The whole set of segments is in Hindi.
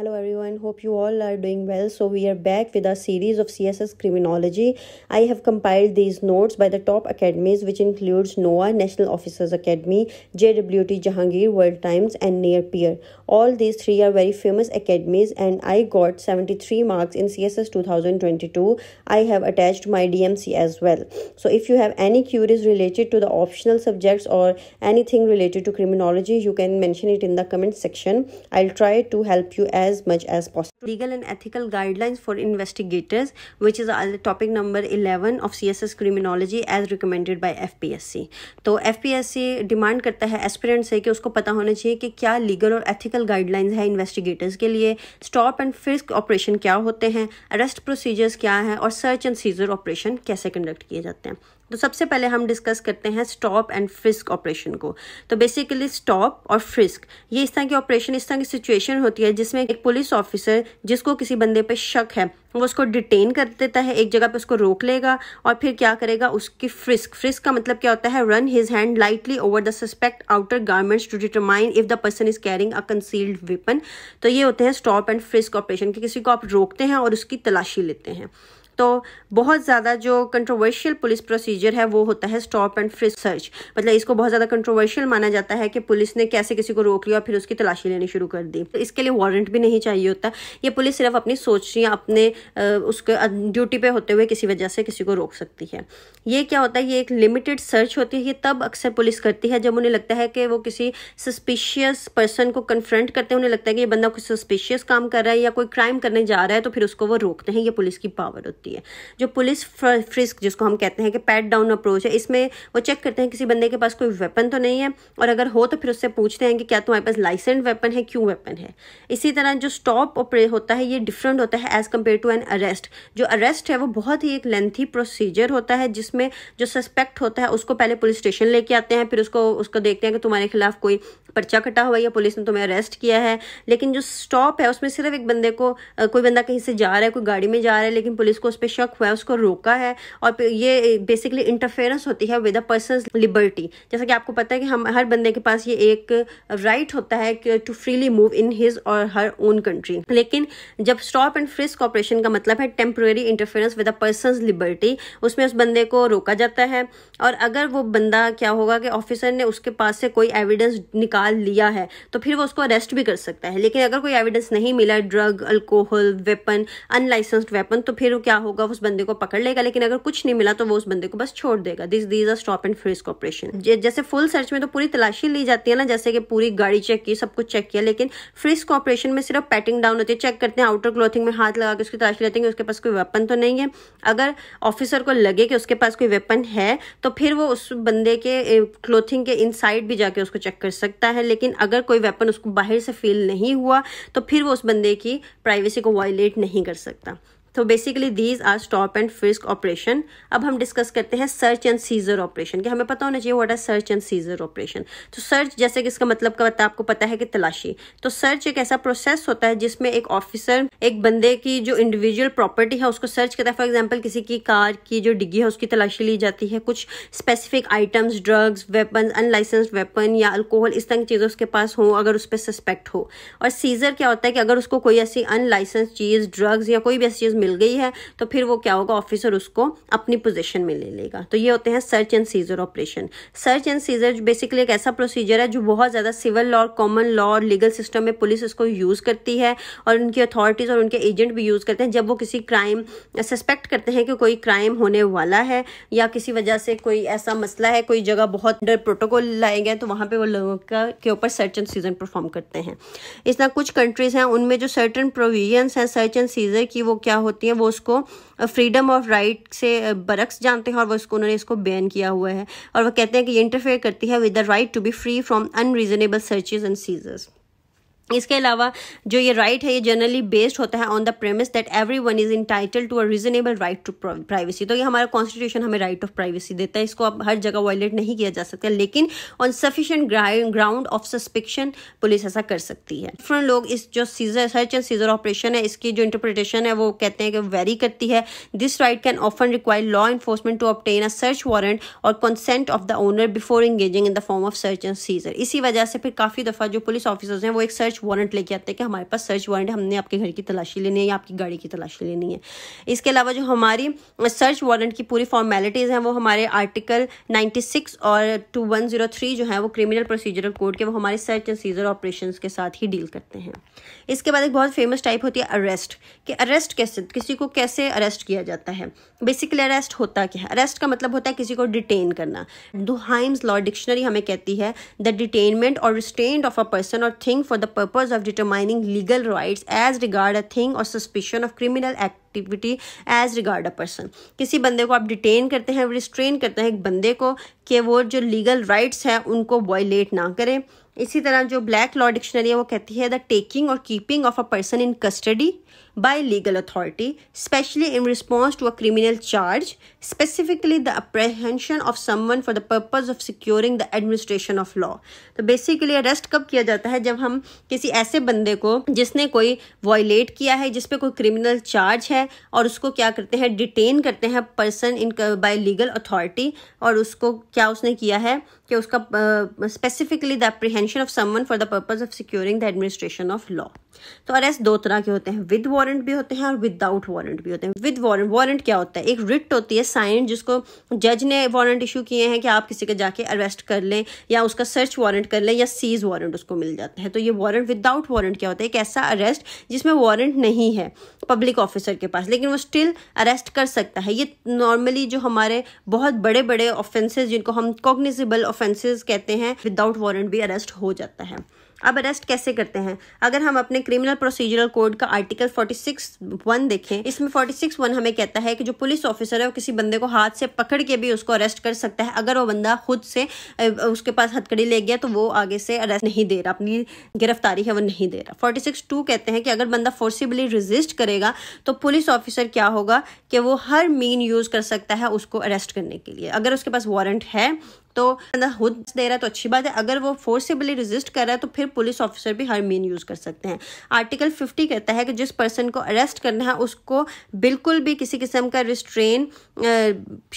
hello everyone hope you all are doing well so we are back with our series of css criminology i have compiled these notes by the top academies which includes noaa national officers academy jwt jahangir world times and near peer all these three are very famous academies and i got 73 marks in css 2022 i have attached my dmc as well so if you have any queries related to the optional subjects or anything related to criminology you can mention it in the comment section i'll try to help you as as much as possible. Legal and ethical guidelines for investigators, which is uh, topic number 11 of CSS criminology as recommended by FPSC. तो FPSC डिमांड करता है एस्पिरेंट से कि उसको पता होना चाहिए कि क्या लीगल और एथिकल गाइडलाइंस है इन्वेस्टिगेटर्स के लिए स्टॉप एंड फ्रिस्क ऑपरेशन क्या होते हैं अरेस्ट प्रोसीजर्स क्या हैं और सर्च एंड सीजर ऑपरेशन कैसे कंडक्ट किए जाते हैं तो सबसे पहले हम डिस्कस करते हैं स्टॉप एंड फ्रिस्क ऑपरेशन को तो बेसिकली स्टॉप और फ्रिस्क ये इस तरह की ऑपरेशन इस तरह की सिचुएशन होती है जिसमें एक पुलिस ऑफिसर जिसको किसी बंदे पे शक है वो उसको डिटेन कर देता है एक जगह पे उसको रोक लेगा और फिर क्या करेगा उसकी फ्रिस्क फ्रिस्क का मतलब क्या होता है run his hand lightly over the suspect outer garments to determine if the person is carrying a concealed weapon तो ये होते हैं स्टॉप एंड फ्रिस्क ऑपरेशन कि किसी को आप रोकते हैं और उसकी तलाशी लेते हैं तो बहुत ज़्यादा जो कंट्रोवर्शियल पुलिस प्रोसीजर है वो होता है स्टॉप एंड फ्री सर्च मतलब इसको बहुत ज़्यादा कंट्रोवर्शियल माना जाता है कि पुलिस ने कैसे किसी को रोक लिया और फिर उसकी तलाशी लेनी शुरू कर दी तो इसके लिए वारंट भी नहीं चाहिए होता ये पुलिस सिर्फ अपनी सोच या अपने उसके ड्यूटी पे होते हुए किसी वजह से किसी को रोक सकती है ये क्या होता है ये एक लिमिटेड सर्च होती है ये तब अक्सर पुलिस करती है जब उन्हें लगता है कि वो किसी सस्पिशियस पर्सन को कन्फ्रंट करते हैं उन्हें लगता है कि ये बंदा कुछ सस्पिशियस काम कर रहा है या कोई क्राइम करने जा रहा है तो फिर उसको वो रोकते हैं ये पुलिस की पावर होती है सकती है जो पुलिस फ्रिस्क जिसको हम कहते हैं कि पैट डाउन अप्रोच है इसमें वो चेक करते हैं किसी बंदे के पास कोई वेपन तो नहीं है और अगर हो तो फिर उससे पूछते हैं कि क्या तुम्हारे पास लाइसेंड वेपन है क्यों वेपन है इसी तरह जो स्टॉप होता है ये डिफरेंट होता है as compared to an arrest जो अरेस्ट है वो बहुत ही एक लेंथी प्रोसीजर होता है जिसमें जो सस्पेक्ट होता है उसको पहले पुलिस स्टेशन लेके आते हैं फिर उसको उसको देखते हैं कि तुम्हारे खिलाफ कोई पर्चा कटा हुआ या पुलिस ने तुम्हें अरेस्ट किया है लेकिन जो स्टॉप है उसमें सिर्फ एक बंदे को कोई बंदा कहीं से जा रहा है कोई गाड़ी में जा रहा है लेकिन पुलिस को उस पर शक हुआ है उसको रोका है और ये बेसिकली इंटरफेरेंस होती है विद अ पर्सन लिबर्टी जैसा कि आपको पता है कि हम हर बंदे के पास ये एक राइट right होता है कि to freely move in his और हर ओन कंट्री लेकिन जब स्टॉप एंड फ्रिस ऑपरेशन का मतलब है temporary interference with a person liberty उसमें उस बंदे को रोका जाता है और अगर वो बंदा क्या होगा कि ऑफिसर ने उसके पास से कोई एविडेंस निकाल लिया है तो फिर वो उसको अरेस्ट भी कर सकता है लेकिन अगर कोई एविडेंस नहीं मिला drug alcohol weapon unlicensed weapon तो फिर क्या होगा उस बंदे को पकड़ लेगा लेकिन अगर कुछ नहीं मिला तो वो उस बंदे को बस छोड़ देगा this these are stop and frisk operation जैसे फुल सर्च में तो पूरी तलाशी ली जाती है ना जैसे कि पूरी गाड़ी चेक की सब कुछ चेक किया लेकिन फ्रिस्क ऑपरेशन में सिर्फ पैटिंग डाउन होती है चेक करते हैं आउटर क्लोथिंग में हाथ लगा के उसकी तलाशी लेते हैं उसके पास कोई वेपन तो नहीं है अगर ऑफिसर को लगे कि उसके पास कोई वेपन है तो फिर वो उस बंदे के क्लोथिंग के इन भी जाके उसको चेक कर सकता है लेकिन अगर कोई वेपन उसको बाहर से फील नहीं हुआ तो फिर वो उस बंदे की प्राइवेसी को वायलेट नहीं कर सकता तो basically these are stop and frisk operation अब हम डिस्कस करते हैं सर्च एंड सीजर ऑपरेशन कि हमें पता होना चाहिए what are search and seizure operation तो सर्च जैसे कि इसका मतलब का पता आपको पता है कि तलाशी तो सर्च एक ऐसा प्रोसेस होता है जिसमें एक ऑफिसर एक बंदे की जो इंडिविजुअल प्रॉपर्टी है उसको सर्च करता है फॉर एग्जाम्पल किसी की कार की जो डिग्गी है उसकी तलाशी ली जाती है कुछ specific items drugs weapon unlicensed weapon या अल्कोहल इस तरह की चीज़ें उसके पास हो अगर उस पर सस्पेक्ट हो और सीजर क्या होता है कि अगर उसको कोई ऐसी अनलाइसेंस चीज़ ड्रग्स या कोई भी ऐसी चीज़ मिल गई है तो फिर वो क्या होगा ऑफिसर उसको अपनी पोजीशन में ले लेगा तो ये होते हैं search and seizure operation search and seizure basically एक ऐसा प्रोसीजर है जो बहुत ज़्यादा सिविल लॉ कॉमन लॉ और लीगल सिस्टम में पुलिस इसको यूज़ करती है और उनकी अथॉरिटीज़ और उनके एजेंट भी यूज़ करते हैं जब वो किसी क्राइम सस्पेक्ट करते हैं कि कोई क्राइम होने वाला है या किसी वजह से कोई ऐसा मसला है कोई जगह बहुत डर प्रोटोकॉल लाए गए तो वहां पे वो लोगों का के ऊपर सर्च एंड सीजन परफॉर्म करते हैं इस तरह कुछ कंट्रीज़ हैं उनमें जो सर्टन प्रोविजन हैं सर्च एंड सीजर की वो क्या हो होती है वो उसको फ्रीडम ऑफ राइट से बरक्स जानते हैं और वो उसको उन्होंने इसको बैन किया हुआ है और वो कहते हैं कि ये इंटरफेयर करती है with the right to be free from unreasonable searches and seizures इसके अलावा जो ये राइट right है ये जनरली बेस्ड होता है on the premise that every one is entitled to a reasonable right to privacy तो ये हमारा कॉन्स्टिट्यूशन हमें राइट ऑफ प्राइवेसी देता है इसको अब हर जगह वायलेट नहीं किया जा सकता लेकिन on sufficient ground of suspicion police ऐसा कर सकती है डिफरेंट लोग इस जो seizure search and seizure operation है इसकी जो इंटरप्रिटेशन है वो कहते हैं कि वेरी करती है this right can often require law enforcement to obtain a search warrant और consent of the owner before engaging in the form of search and seizure इसी वजह से फिर काफ़ी दफ़ा जो पुलिस ऑफिसर्स हैं वो एक सर्च वारंट लेके आते हैं कि हमारे पास सर्च वारंट है हमने आपके घर की तलाशी लेनी है या आपकी गाड़ी की तलाशी लेनी है इसके अलावा जो हमारी सर्च वारंट की पूरी फॉर्मेलिटीज़ हैं वो हमारे आर्टिकल 96 और 2103 जो है वो क्रिमिनल प्रोसीजरल कोड के वो हमारे सर्च एंड सीजर ऑपरेशन के साथ ही डील करते हैं इसके बाद एक बहुत फेमस टाइप होती है अरेस्ट कि अरेस्ट कैसे किसी को कैसे अरेस्ट किया जाता है बेसिकली अरेस्ट होता क्या है अरेस्ट का मतलब होता है किसी को डिटेन करना दो हाइम्स लॉ डिक्शनरी हमें कहती है द डिटेनमेंट और रिस्टेंड ऑफ अ पर्सन और thing for the purpose of determining legal rights as regard a thing or suspicion of criminal activity as regard a person किसी बंदे को आप डिटेन करते हैं रिस्ट्रेन करते हैं एक बंदे को कि वो जो लीगल राइट्स हैं उनको वॉयलेट ना करें इसी तरह जो ब्लैक लॉ डिक्शनरी है वो कहती है द टेकिंग और keeping of a person in custody by legal authority, especially in response to a criminal charge, specifically the apprehension of someone for the purpose of securing the administration of law. तो basically arrest कब किया जाता है जब हम किसी ऐसे बंदे को जिसने कोई वॉयलेट किया है जिसपे कोई क्रिमिनल चार्ज है और उसको क्या करते हैं डिटेन करते हैं person in by legal authority और उसको क्या उसने किया है कि उसका specifically the apprehension of someone for the purpose of securing the administration of law तो अरेस्ट दो तरह के होते हैं विद विद वारंट भी होते हैं और विदाउट वारंट भी होते हैं विद वारंट वारंट क्या होता है एक रिट होती है साइन जिसको जज ने वारंट इशू किए हैं कि आप किसी के जाके अरेस्ट कर लें या उसका सर्च वारंट कर लें या सीज वारंट उसको मिल जाता है तो ये वारंट विदाउट वारंट क्या होता है एक ऐसा अरेस्ट जिसमें वारंट नहीं है पब्लिक ऑफिसर के पास लेकिन वो स्टिल अरेस्ट कर सकता है ये नॉर्मली जो हमारे बहुत बड़े बड़े ऑफेंसेज जिनको हम कॉग्निजिबल ऑफेंसेज कहते हैं विदाउट वारंट भी अरेस्ट हो जाता है अब अरेस्ट कैसे करते हैं अगर हम अपने क्रिमिनल प्रोसीजरल कोड का आर्टिकल 46 वन देखें इसमें 46 वन हमें कहता है कि जो पुलिस ऑफिसर है वो किसी बंदे को हाथ से पकड़ के भी उसको अरेस्ट कर सकता है अगर वो बंदा खुद से उसके पास हथकड़ी ले गया तो वो आगे से अरेस्ट नहीं दे रहा अपनी गिरफ्तारी है वो नहीं दे रहा फोर्टी सिक्स टू कहते हैं कि अगर बंदा फोर्सिबली रिजिस्ट करेगा तो पुलिस ऑफिसर क्या होगा कि वो हर मीन यूज़ कर सकता है उसको अरेस्ट करने के लिए अगर उसके पास वारंट है तो खुद दे रहा है तो अच्छी बात है अगर वो फोर्सिबली रिजिस्ट कर रहा है तो फिर पुलिस ऑफिसर भी हर मीन यूज़ कर सकते हैं आर्टिकल फिफ्टी कहता है कि जिस पर्सन को अरेस्ट करना है उसको बिल्कुल भी किसी किस्म का restraint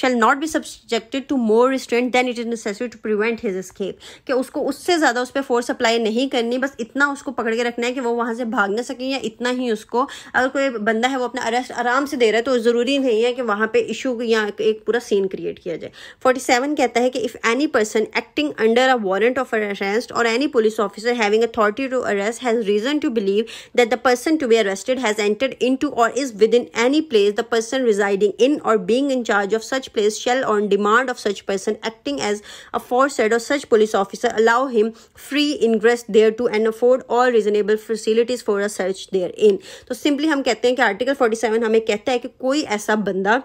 shall not be subjected to more restraint than it is necessary to prevent his escape कि उसको उससे ज़्यादा उस पर फोर्स अप्लाई नहीं करनी बस इतना उसको पकड़ के रखना है कि वो वहाँ से भाग ना सके या इतना ही उसको अगर कोई बंदा है वो अपना अरेस्ट आराम से दे रहा है तो ज़रूरी नहीं है कि वहाँ पर इशू या एक पूरा सीन क्रिएट किया जाए फोर्टी सेवन कहता है कि if any person acting under a warrant of arrest or any police officer having authority to arrest has reason to believe that the person to be arrested has entered into or is within any place the person residing in or being in charge of such place shall on demand of such person acting as aforesaid or such police officer allow him free ingress thereto and afford all reasonable facilities for a search therein तो सिंपली हम कहते हैं कि आर्टिकल 47 हमें कहता है कि कोई ऐसा बंदा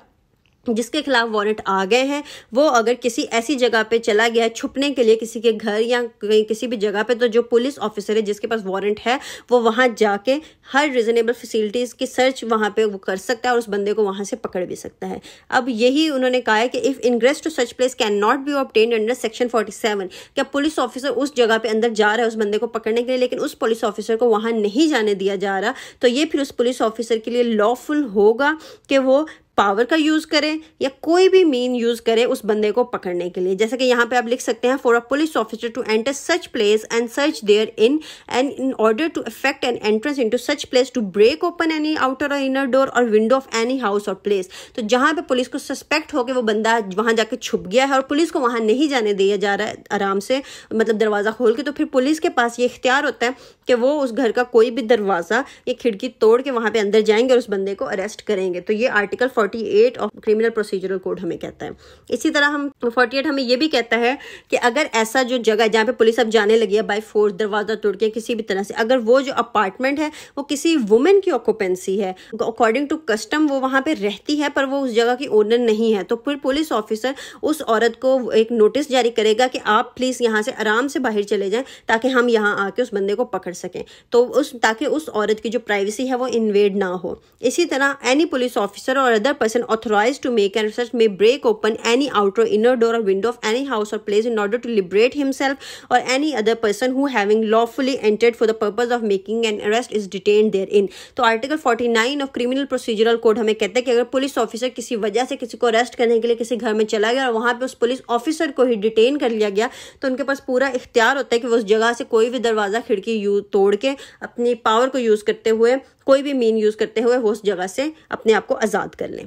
जिसके खिलाफ वारंट आ गए हैं वो अगर किसी ऐसी जगह पे चला गया है छुपने के लिए किसी के घर या किसी भी जगह पे तो जो पुलिस ऑफिसर है जिसके पास वारंट है वो वहाँ जाके हर रिजनेबल फैसिलिटीज़ की सर्च वहाँ पे वो कर सकता है और उस बंदे को वहाँ से पकड़ भी सकता है अब यही उन्होंने कहा है कि if ingress to such place can not be obtain under section forty seven क्या पुलिस ऑफिसर उस जगह पर अंदर जा रहा है उस बंदे को पकड़ने के लिए लेकिन उस पुलिस ऑफिसर को वहाँ नहीं जाने दिया जा रहा तो ये फिर उस पुलिस ऑफिसर के लिए लॉफुल होगा कि वो पावर का यूज करें या कोई भी मीन यूज करें उस बंदे को पकड़ने के लिए जैसे कि यहाँ पे आप लिख सकते हैं for a police officer to enter such place and search therein and in order to effect an entrance into such place to break open any outer or inner door or window of any house or place तो जहाँ पे पुलिस को सस्पेक्ट होकर वो बंदा वहाँ जाके छुप गया है और पुलिस को वहाँ नहीं जाने दिया जा रहा है आराम से मतलब दरवाज़ा खोल के तो फिर पुलिस के पास ये इख्तियार होता है कि वो उस घर का कोई भी दरवाज़ा या खिड़की तोड़ के वहाँ पर अंदर जाएंगे और उस बंदे को अरेस्ट करेंगे तो ये article forty eight of criminal procedural code हमें कहता है इसी तरह हम फोर्टी एट हमें ये भी कहता है कि अगर ऐसा जो जगह है जहाँ पे पुलिस अब जाने लगी है बाई फोर्स दरवाज़ा तोड़ के किसी भी तरह से अगर वो जो अपार्टमेंट है वो किसी वुमेन की ऑक्यूपेंसी है अकॉर्डिंग टू कस्टम वो वहाँ पर रहती है पर वो उस जगह की ओनर नहीं है तो फिर पुलिस ऑफिसर उस औरत को एक नोटिस जारी करेगा कि आप प्लीज़ यहाँ से आराम से बाहर चले जाएं ताकि हम यहाँ आके उस बंदे को पकड़ सकें तो उस ताकि उस औरत की जो प्राइवेसी है वो इन्वेड ना हो इसी तरह any police officer or other person authorized to make and research may break open any outer inner door or window of any house or place in order to liberate himself or any other person who having lawfully entered for the purpose of making an arrest is detained therein तो article 49 of criminal procedural code हमें कहते हैं कि अगर पुलिस ऑफिसर किसी वजह से किसी को अरेस्ट करने के लिए किसी घर में चला गया और वहां पे उस पुलिस ऑफिसर को ही डिटेन कर लिया गया तो उनके पास पूरा इख्तियार होता है कि वो उस जगह से कोई भी दरवाज़ा खिड़की यू तोड़ के अपनी पावर को यूज़ करते हुए कोई भी मीन यूज़ करते हुए वो उस जगह से अपने आप को आज़ाद कर लें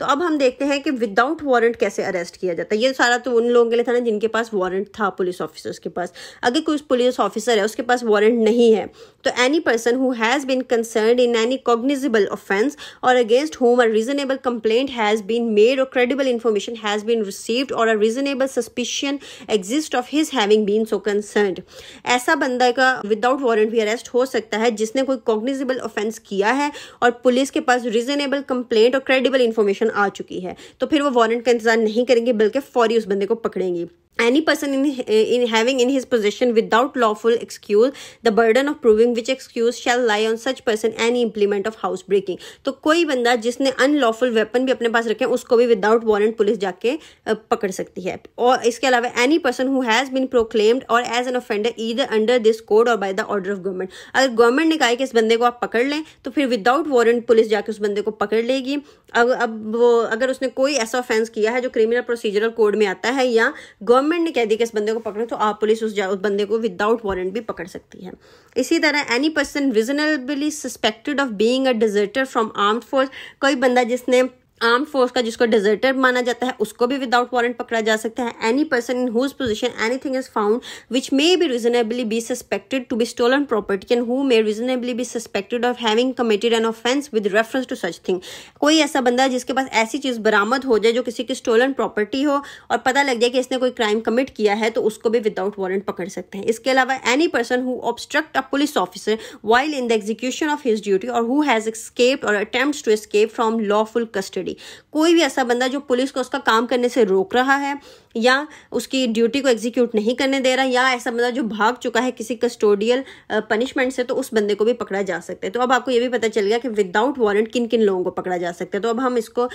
तो अब हम देखते हैं कि विदाउट वारंट कैसे अरेस्ट किया जाता है ये सारा तो उन लोगों के लिए था ना जिनके पास वारंट था पुलिस ऑफिसर्स के पास अगर कोई पुलिस ऑफिसर है उसके पास वारंट नहीं है तो any person who has been concerned in any cognizable offence or against whom a reasonable complaint has been made or credible information has been received or a reasonable suspicion exist of his having been so concerned ऐसा बंदा का विदाउट वारंट भी अरेस्ट हो सकता है जिसने कोई कॉग्निजिबल ऑफेंस किया है और पुलिस के पास रीजनेबल कंप्लेंट और क्रेडिबल इन्फॉर्मेशन आ चुकी है तो फिर वो वारंट का इंतजार नहीं करेंगे बल्कि फौरी उस बंदे को पकड़ेंगी any person in, in having in his possession without lawful excuse the burden of proving which excuse shall lie on such person any implement of house breaking तो कोई बंदा जिसने अनलॉफुल वेपन भी अपने पास रखे उसको भी विदाउट वारंट पुलिस जाके पकड़ सकती है और इसके अलावा any person who has been proclaimed or as an offender either under this code or by the order of government अगर गवर्नमेंट ने कहा है कि इस बंदे को आप पकड़ लें तो फिर विदाउट वारंट पुलिस जाके उस बंदे को पकड़ लेगी अब अब वो अगर उसने कोई ऐसा ऑफेंस किया है जो क्रिमिनल प्रोसीजरल कोड में आता है या गवर्नमेंट गवर्नमेंट ने कह दिया कि इस बंदे को पकड़ो तो आप पुलिस उस, बंदे को विदाउट वारंट भी पकड़ सकती है इसी तरह any person reasonably suspected of being a deserter from armed force कोई बंदा जिसने आर्म फोर्स का जिसको डिजर्टर माना जाता है उसको भी विदाउट वारंट पकड़ा जा सकता है any person in whose possession anything is found which may be reasonably be suspected to be stolen property and who may reasonably be suspected of having committed an offence with reference to such thing कोई ऐसा बंदा जिसके पास ऐसी चीज़ बरामद हो जाए जो किसी की स्टोलन प्रॉपर्टी हो और पता लग जाए कि इसने कोई क्राइम कमिट किया है तो उसको भी विदाउट वारंट पकड़ सकते हैं इसके अलावा any person who obstruct a police officer while in the execution of his duty or who has escaped or attempt to escape from lawful custody already कोई भी ऐसा बंदा जो पुलिस को उसका काम करने से रोक रहा है या उसकी ड्यूटी को एग्जीक्यूट नहीं करने दे रहा या ऐसा बंदा जो भाग चुका है किसी कस्टोडियल पनिशमेंट से तो उस बंदे को भी पकड़ा जा सकता है तो अब आपको ये भी पता चल गया कि विदाउट वारंट किन किन लोगों को पकड़ा जा सकता है तो अब हम इसको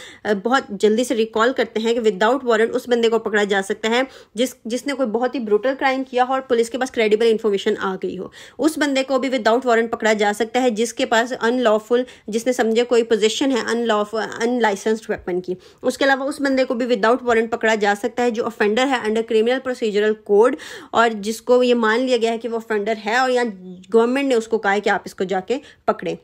बहुत जल्दी से रिकॉल करते हैं कि विदाउट वारंट उस बंदे को पकड़ा जा सकता है जिस जिसने कोई बहुत ही ब्रूटल क्राइम किया हो और पुलिस के पास क्रेडिबल इन्फॉर्मेशन आ गई हो उस बंदे को भी विदाउट वारंट पकड़ा जा सकता है जिसके पास अनलॉफुल जिसने समझे कोई पोजिशन है अनलॉफ अनलाइस लाइसेंस्ड वेपन की उसके अलावा उस बंदे को भी विदाउट वारंट पकड़ा जा सकता है जो ऑफेंडर है अंडर क्रिमिनल प्रोसीजरल कोड और जिसको ये मान लिया गया है कि वो ऑफेंडर है और यहाँ गवर्नमेंट ने उसको कहा है कि आप इसको जाके पकड़ें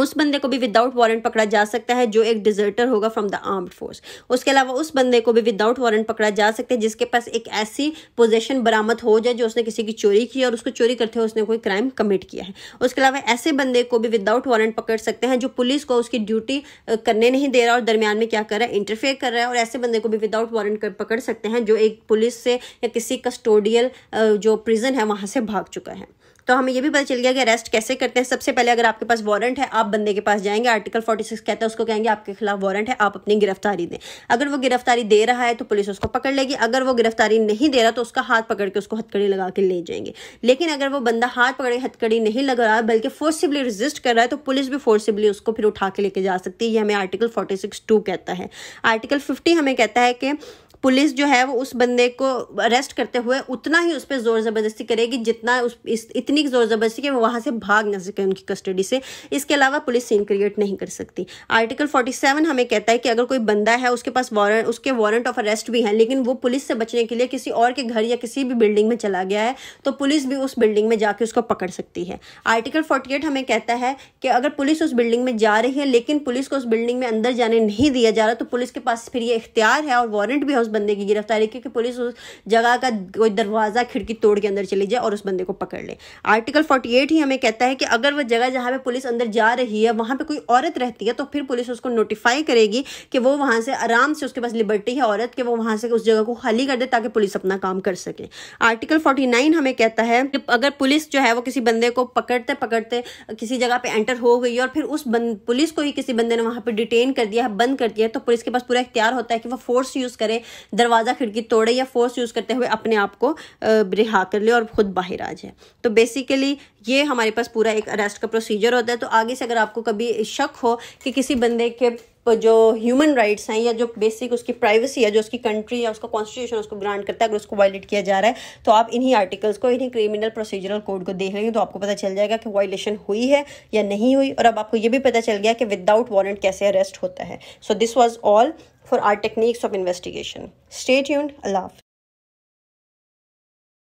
उस बंदे को भी विदाउट वारंट पकड़ा जा सकता है जो एक डिजर्टर होगा फ्रॉम द आर्म्ड फोर्स उसके अलावा उस बंदे को भी विदाउट वारंट पकड़ा जा सकता है जिसके पास एक ऐसी पोजेशन बरामद हो जाए जो उसने किसी की चोरी की और उसको चोरी करते हुए उसने कोई क्राइम कमिट किया है उसके अलावा ऐसे बंदे को भी विदाउट वारंट पकड़ सकते हैं जो पुलिस को उसकी ड्यूटी करने नहीं दे रहा और दरमियान में क्या कर रहा है इंटरफेयर कर रहा है और ऐसे बंदे को भी विदाउट वारंट पकड़ सकते हैं जो एक पुलिस से या किसी कस्टोडियल जो प्रिजन है वहाँ से भाग चुका है तो हमें ये भी पता चल गया कि अरेस्ट कैसे करते हैं सबसे पहले अगर आपके पास वारंट है आप बंदे के पास जाएंगे आर्टिकल फोर्टी सिक्स कहता है उसको कहेंगे आपके खिलाफ वारंट है आप अपनी गिरफ्तारी दें अगर वो गिरफ्तारी दे रहा है तो पुलिस उसको पकड़ लेगी अगर वो गिरफ्तारी नहीं दे रहा तो उसका हाथ पकड़ के उसको हथकड़ी लगा के ले जाएंगे लेकिन अगर वो बंदा हाथ पकड़ के हथकड़ी नहीं लगा रहा बल्कि फोर्सिबली रजिस्ट कर रहा है तो पुलिस भी फोर्सिबली उसको फिर उठा के लेके जा सकती है ये हमें आर्टिकल फोर्टी सिक्स टू कहता है आर्टिकल फिफ्टी हमें कहता है कि पुलिस जो है वो उस बंदे को अरेस्ट करते हुए उतना ही उस पर ज़ोर ज़बरदस्ती करेगी जितना उस इस, इतनी ज़ोर ज़बरदस्ती कि वो वहाँ से भाग ना सके उनकी कस्टडी से इसके अलावा पुलिस सीन क्रिएट नहीं कर सकती आर्टिकल 47 हमें कहता है कि अगर कोई बंदा है उसके पास वारंट उसके वारंट ऑफ अरेस्ट भी हैं लेकिन वो पुलिस से बचने के लिए किसी और के घर या किसी भी बिल्डिंग में चला गया है तो पुलिस भी उस बिल्डिंग में जाके उसको पकड़ सकती है आर्टिकल फोर्टी हमें कहता है कि अगर पुलिस उस बिल्डिंग में जा रही है लेकिन पुलिस को उस बिल्डिंग में अंदर जाने नहीं दिया जा रहा तो पुलिस के पास फिर ये इख्तियार है और वारंट भी उस बंदे की गिरफ्तारी क्योंकि पुलिस उस जगह का कोई दरवाज़ा खिड़की तोड़ के अंदर चली जाए और उस बंदे को पकड़ ले आर्टिकल फोर्टी एट ही हमें कहता है कि अगर वह जगह जहां पर पुलिस अंदर जा रही है वहां पर कोई औरत रहती है तो फिर पुलिस उसको नोटिफाई करेगी कि वो वहां से आराम से उसके पास लिबर्टी है औरत के वो वहां से उस जगह को खाली कर दे ताकि पुलिस अपना काम कर सके आर्टिकल फोर्टी नाइन हमें कहता है कि अगर पुलिस जो है वो किसी बंदे को पकड़ते पकड़ते किसी जगह पे एंटर हो गई और फिर उस बंद पुलिस को ही किसी बंदे ने वहां पे डिटेन कर दिया है बंद कर दिया है तो पुलिस के पास पूरा इख्तियार होता है कि वो फोर्स यूज़ करे दरवाज़ा खिड़की तोड़े या फोर्स यूज़ करते हुए अपने आप को रिहा कर ले और ख़ुद बाहर आ जाए तो बेसिकली ये हमारे पास पूरा एक अरेस्ट का प्रोसीजर होता है तो आगे से अगर आपको कभी शक हो कि किसी बंदे के जो ह्यूमन राइट्स हैं या जो बेसिक उसकी प्राइवेसी है जो उसकी कंट्री या उसका कॉन्स्टिट्यूशन उसको ग्रांट करता है अगर उसको वायलेट किया जा रहा है तो आप इन्हीं आर्टिकल्स को इन्हीं क्रिमिनल प्रोसीजरल कोड को देख लेंगे तो आपको पता चल जाएगा कि वायलेशन हुई है या नहीं हुई और अब आपको ये भी पता चल गया कि विदाउट वारंट कैसे अरेस्ट होता है so this was all for our techniques of investigation. Stay tuned. Allah